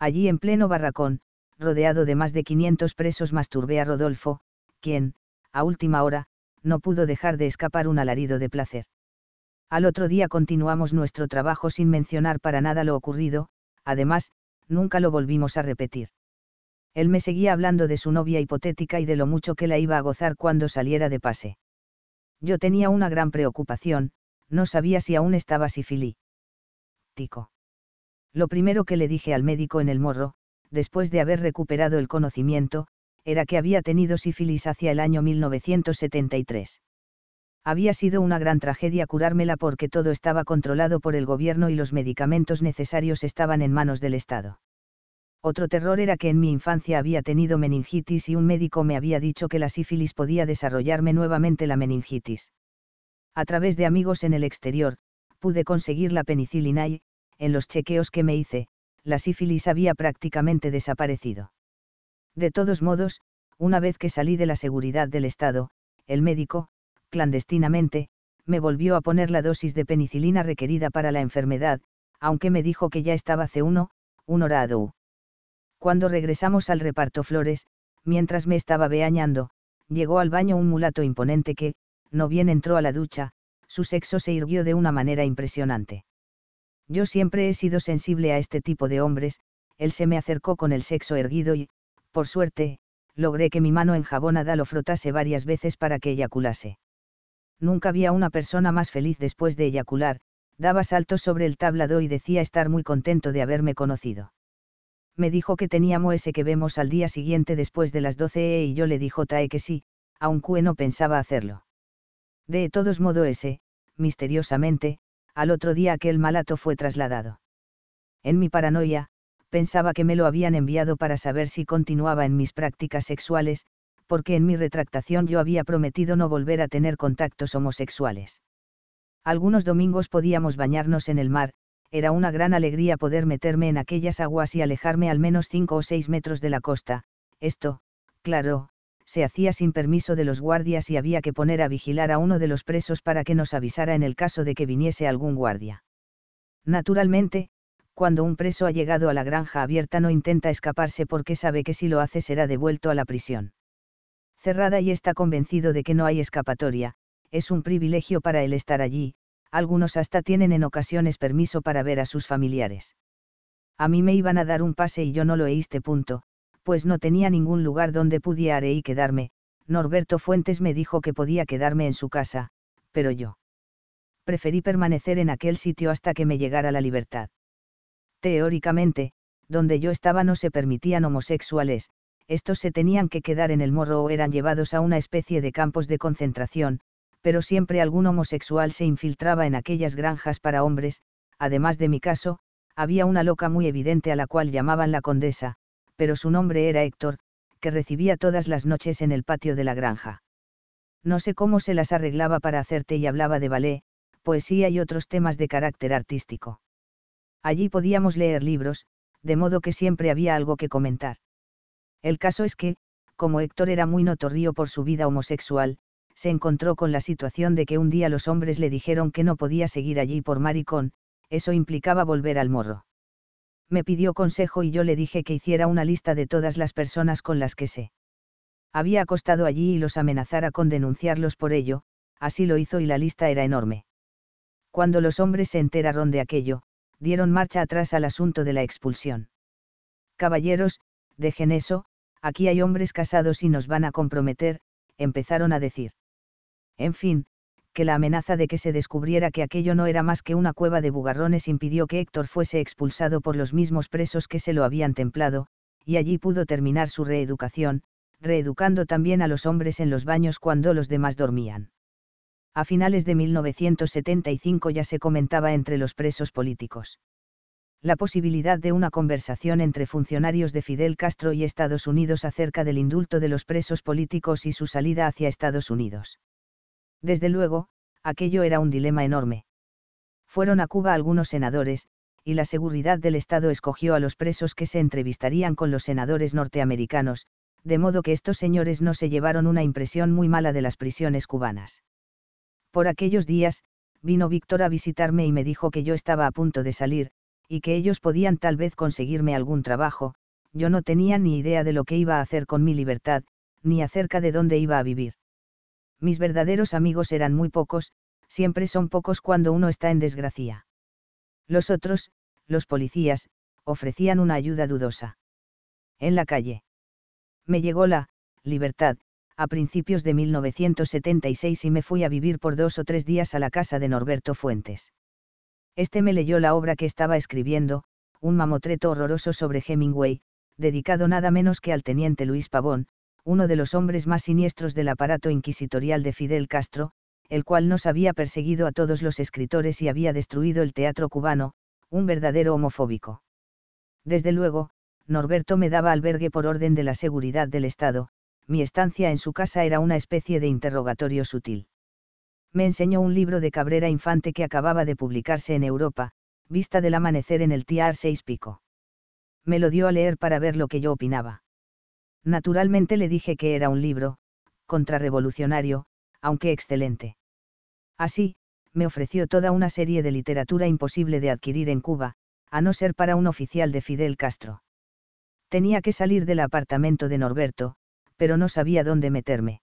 [SPEAKER 1] Allí en pleno barracón, rodeado de más de 500 presos, masturbé a Rodolfo, quien, a última hora, no pudo dejar de escapar un alarido de placer. Al otro día continuamos nuestro trabajo sin mencionar para nada lo ocurrido, además, nunca lo volvimos a repetir. Él me seguía hablando de su novia hipotética y de lo mucho que la iba a gozar cuando saliera de pase. Yo tenía una gran preocupación, no sabía si aún estaba Tico. Lo primero que le dije al médico en el morro, después de haber recuperado el conocimiento, era que había tenido sífilis hacia el año 1973 había sido una gran tragedia curármela porque todo estaba controlado por el gobierno y los medicamentos necesarios estaban en manos del Estado. Otro terror era que en mi infancia había tenido meningitis y un médico me había dicho que la sífilis podía desarrollarme nuevamente la meningitis. A través de amigos en el exterior, pude conseguir la penicilina y, en los chequeos que me hice, la sífilis había prácticamente desaparecido. De todos modos, una vez que salí de la seguridad del Estado, el médico, clandestinamente, me volvió a poner la dosis de penicilina requerida para la enfermedad, aunque me dijo que ya estaba C1, un orado. Cuando regresamos al reparto flores, mientras me estaba beañando, llegó al baño un mulato imponente que, no bien entró a la ducha, su sexo se irguió de una manera impresionante. Yo siempre he sido sensible a este tipo de hombres, él se me acercó con el sexo erguido y, por suerte, logré que mi mano enjabonada lo frotase varias veces para que eyaculase nunca vi a una persona más feliz después de eyacular, daba saltos sobre el tablado y decía estar muy contento de haberme conocido. Me dijo que teníamos ese que vemos al día siguiente después de las 12 e y yo le dijo Tae que sí, aunque no pensaba hacerlo. De todos modos ese, misteriosamente, al otro día aquel malato fue trasladado. En mi paranoia, pensaba que me lo habían enviado para saber si continuaba en mis prácticas sexuales, porque en mi retractación yo había prometido no volver a tener contactos homosexuales. Algunos domingos podíamos bañarnos en el mar, era una gran alegría poder meterme en aquellas aguas y alejarme al menos cinco o seis metros de la costa, esto, claro, se hacía sin permiso de los guardias y había que poner a vigilar a uno de los presos para que nos avisara en el caso de que viniese algún guardia. Naturalmente, cuando un preso ha llegado a la granja abierta no intenta escaparse porque sabe que si lo hace será devuelto a la prisión cerrada y está convencido de que no hay escapatoria, es un privilegio para él estar allí, algunos hasta tienen en ocasiones permiso para ver a sus familiares. A mí me iban a dar un pase y yo no lo heíste punto, pues no tenía ningún lugar donde pudiera y quedarme, Norberto Fuentes me dijo que podía quedarme en su casa, pero yo. Preferí permanecer en aquel sitio hasta que me llegara la libertad. Teóricamente, donde yo estaba no se permitían homosexuales, estos se tenían que quedar en el morro o eran llevados a una especie de campos de concentración, pero siempre algún homosexual se infiltraba en aquellas granjas para hombres, además de mi caso, había una loca muy evidente a la cual llamaban la condesa, pero su nombre era Héctor, que recibía todas las noches en el patio de la granja. No sé cómo se las arreglaba para hacerte y hablaba de ballet, poesía y otros temas de carácter artístico. Allí podíamos leer libros, de modo que siempre había algo que comentar. El caso es que, como Héctor era muy notorio por su vida homosexual, se encontró con la situación de que un día los hombres le dijeron que no podía seguir allí por maricón, eso implicaba volver al morro. Me pidió consejo y yo le dije que hiciera una lista de todas las personas con las que se había acostado allí y los amenazara con denunciarlos por ello, así lo hizo y la lista era enorme. Cuando los hombres se enteraron de aquello, dieron marcha atrás al asunto de la expulsión. Caballeros, dejen eso, aquí hay hombres casados y nos van a comprometer, empezaron a decir. En fin, que la amenaza de que se descubriera que aquello no era más que una cueva de bugarrones impidió que Héctor fuese expulsado por los mismos presos que se lo habían templado, y allí pudo terminar su reeducación, reeducando también a los hombres en los baños cuando los demás dormían. A finales de 1975 ya se comentaba entre los presos políticos la posibilidad de una conversación entre funcionarios de Fidel Castro y Estados Unidos acerca del indulto de los presos políticos y su salida hacia Estados Unidos. Desde luego, aquello era un dilema enorme. Fueron a Cuba algunos senadores, y la seguridad del Estado escogió a los presos que se entrevistarían con los senadores norteamericanos, de modo que estos señores no se llevaron una impresión muy mala de las prisiones cubanas. Por aquellos días, vino Víctor a visitarme y me dijo que yo estaba a punto de salir, y que ellos podían tal vez conseguirme algún trabajo, yo no tenía ni idea de lo que iba a hacer con mi libertad, ni acerca de dónde iba a vivir. Mis verdaderos amigos eran muy pocos, siempre son pocos cuando uno está en desgracia. Los otros, los policías, ofrecían una ayuda dudosa. En la calle. Me llegó la libertad, a principios de 1976 y me fui a vivir por dos o tres días a la casa de Norberto Fuentes. Este me leyó la obra que estaba escribiendo, un mamotreto horroroso sobre Hemingway, dedicado nada menos que al teniente Luis Pavón, uno de los hombres más siniestros del aparato inquisitorial de Fidel Castro, el cual nos había perseguido a todos los escritores y había destruido el teatro cubano, un verdadero homofóbico. Desde luego, Norberto me daba albergue por orden de la seguridad del Estado, mi estancia en su casa era una especie de interrogatorio sutil me enseñó un libro de Cabrera Infante que acababa de publicarse en Europa, Vista del amanecer en el Tiar 6 Pico. Me lo dio a leer para ver lo que yo opinaba. Naturalmente le dije que era un libro, contrarrevolucionario, aunque excelente. Así, me ofreció toda una serie de literatura imposible de adquirir en Cuba, a no ser para un oficial de Fidel Castro. Tenía que salir del apartamento de Norberto, pero no sabía dónde meterme.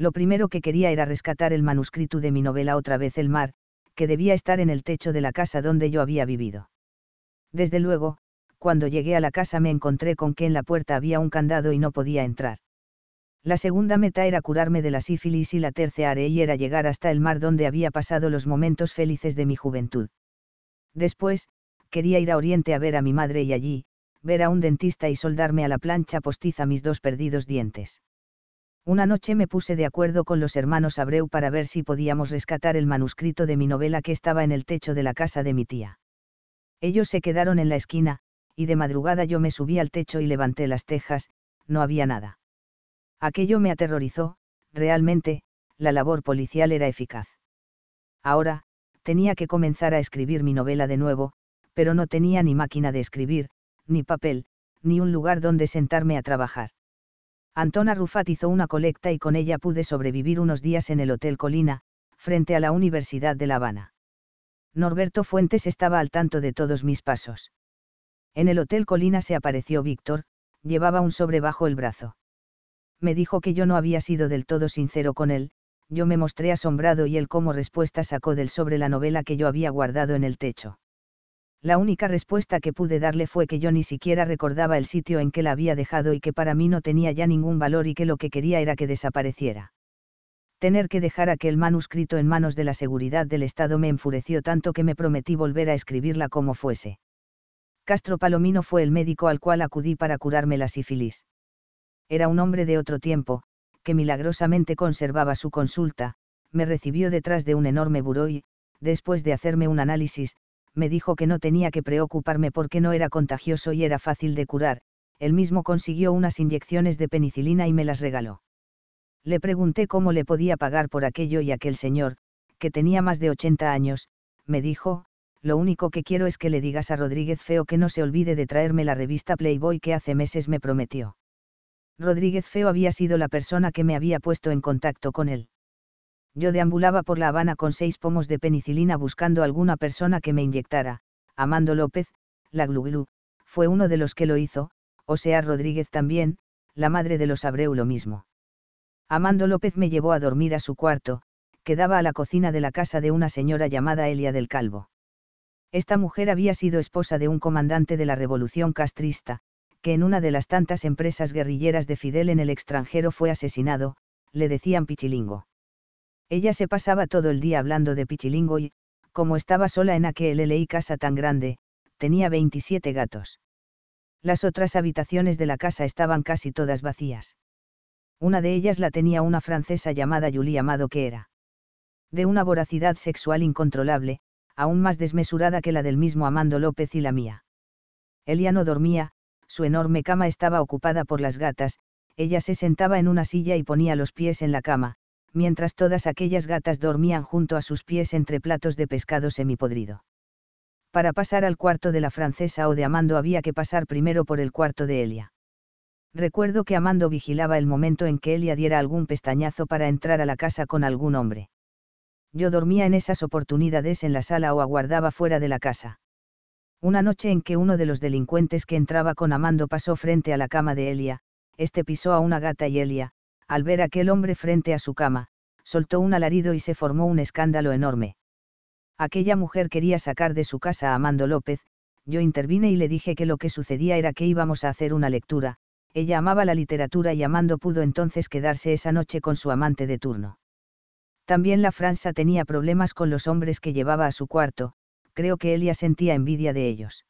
[SPEAKER 1] Lo primero que quería era rescatar el manuscrito de mi novela Otra vez el mar, que debía estar en el techo de la casa donde yo había vivido. Desde luego, cuando llegué a la casa me encontré con que en la puerta había un candado y no podía entrar. La segunda meta era curarme de la sífilis y la tercera y era llegar hasta el mar donde había pasado los momentos felices de mi juventud. Después, quería ir a Oriente a ver a mi madre y allí, ver a un dentista y soldarme a la plancha postiza mis dos perdidos dientes. Una noche me puse de acuerdo con los hermanos Abreu para ver si podíamos rescatar el manuscrito de mi novela que estaba en el techo de la casa de mi tía. Ellos se quedaron en la esquina, y de madrugada yo me subí al techo y levanté las tejas, no había nada. Aquello me aterrorizó, realmente, la labor policial era eficaz. Ahora, tenía que comenzar a escribir mi novela de nuevo, pero no tenía ni máquina de escribir, ni papel, ni un lugar donde sentarme a trabajar. Antona Rufat hizo una colecta y con ella pude sobrevivir unos días en el Hotel Colina, frente a la Universidad de La Habana. Norberto Fuentes estaba al tanto de todos mis pasos. En el Hotel Colina se apareció Víctor, llevaba un sobre bajo el brazo. Me dijo que yo no había sido del todo sincero con él, yo me mostré asombrado y él como respuesta sacó del sobre la novela que yo había guardado en el techo la única respuesta que pude darle fue que yo ni siquiera recordaba el sitio en que la había dejado y que para mí no tenía ya ningún valor y que lo que quería era que desapareciera. Tener que dejar aquel manuscrito en manos de la seguridad del Estado me enfureció tanto que me prometí volver a escribirla como fuese. Castro Palomino fue el médico al cual acudí para curarme la sífilis. Era un hombre de otro tiempo, que milagrosamente conservaba su consulta, me recibió detrás de un enorme buró y, después de hacerme un análisis, me dijo que no tenía que preocuparme porque no era contagioso y era fácil de curar, él mismo consiguió unas inyecciones de penicilina y me las regaló. Le pregunté cómo le podía pagar por aquello y aquel señor, que tenía más de 80 años, me dijo, lo único que quiero es que le digas a Rodríguez Feo que no se olvide de traerme la revista Playboy que hace meses me prometió. Rodríguez Feo había sido la persona que me había puesto en contacto con él yo deambulaba por La Habana con seis pomos de penicilina buscando alguna persona que me inyectara, Amando López, la Gluglu, fue uno de los que lo hizo, o sea Rodríguez también, la madre de los Abreu lo mismo. Amando López me llevó a dormir a su cuarto, que daba a la cocina de la casa de una señora llamada Elia del Calvo. Esta mujer había sido esposa de un comandante de la Revolución Castrista, que en una de las tantas empresas guerrilleras de Fidel en el extranjero fue asesinado, le decían Pichilingo. Ella se pasaba todo el día hablando de Pichilingo y, como estaba sola en aquel LI casa tan grande, tenía 27 gatos. Las otras habitaciones de la casa estaban casi todas vacías. Una de ellas la tenía una francesa llamada Julie Amado que era de una voracidad sexual incontrolable, aún más desmesurada que la del mismo Amando López y la mía. Elia no dormía, su enorme cama estaba ocupada por las gatas, ella se sentaba en una silla y ponía los pies en la cama, mientras todas aquellas gatas dormían junto a sus pies entre platos de pescado semipodrido. Para pasar al cuarto de la francesa o de Amando había que pasar primero por el cuarto de Elia. Recuerdo que Amando vigilaba el momento en que Elia diera algún pestañazo para entrar a la casa con algún hombre. Yo dormía en esas oportunidades en la sala o aguardaba fuera de la casa. Una noche en que uno de los delincuentes que entraba con Amando pasó frente a la cama de Elia, este pisó a una gata y Elia, al ver aquel hombre frente a su cama, soltó un alarido y se formó un escándalo enorme. Aquella mujer quería sacar de su casa a Amando López, yo intervine y le dije que lo que sucedía era que íbamos a hacer una lectura, ella amaba la literatura y Amando pudo entonces quedarse esa noche con su amante de turno. También la Franza tenía problemas con los hombres que llevaba a su cuarto, creo que Elia sentía envidia de ellos.